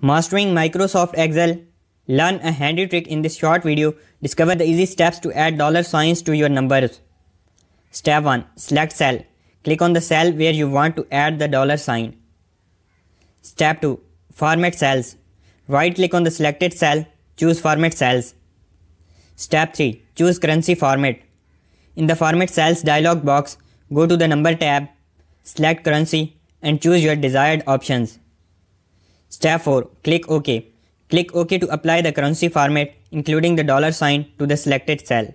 Mastering Microsoft Excel Learn a handy trick in this short video. Discover the easy steps to add dollar signs to your numbers. Step 1. Select cell. Click on the cell where you want to add the dollar sign. Step 2. Format cells. Right click on the selected cell. Choose format cells. Step 3. Choose currency format. In the format cells dialog box, go to the number tab, select currency and choose your desired options. Step 4. Click OK. Click OK to apply the currency format including the dollar sign to the selected cell.